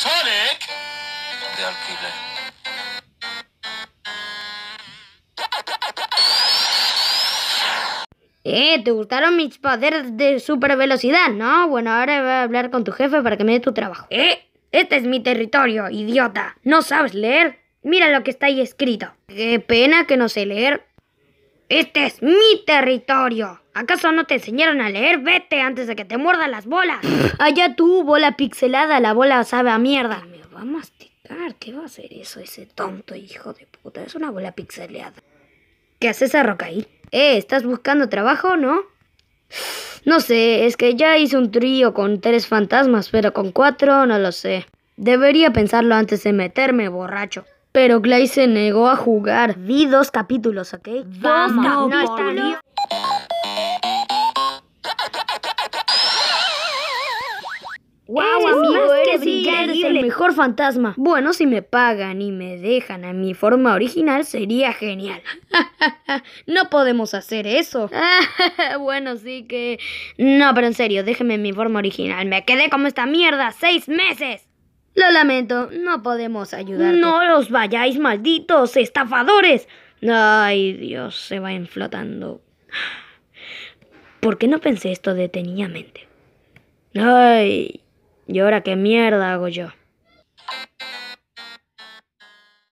Sonic. Eh, ¿te gustaron mis poderes de super velocidad? No, bueno, ahora voy a hablar con tu jefe para que me dé tu trabajo. Eh, este es mi territorio, idiota. ¿No sabes leer? Mira lo que está ahí escrito. Qué pena que no sé leer. Este es mi territorio. ¿Acaso no te enseñaron a leer? Vete antes de que te muerda las bolas. Allá tú, bola pixelada, la bola sabe a mierda. Me va a masticar. ¿Qué va a hacer eso ese tonto hijo de puta? Es una bola pixelada. ¿Qué haces a Rocaí? Eh, ¿estás buscando trabajo, no? No sé, es que ya hice un trío con tres fantasmas, pero con cuatro no lo sé. Debería pensarlo antes de meterme borracho pero Clay se negó a jugar. Vi dos capítulos, ¿ok? Dos ¡No No ¡Wow, ¡Guau, amigo! ¡Eres el mejor fantasma. Bueno, si me pagan y me dejan a mi forma original, sería genial. no podemos hacer eso. bueno, sí que... No, pero en serio, déjeme en mi forma original. Me quedé como esta mierda seis meses. Lo lamento, no podemos ayudar. No los vayáis, malditos estafadores. Ay, Dios, se va inflotando. ¿Por qué no pensé esto detenidamente? Ay, ¿y ahora qué mierda hago yo?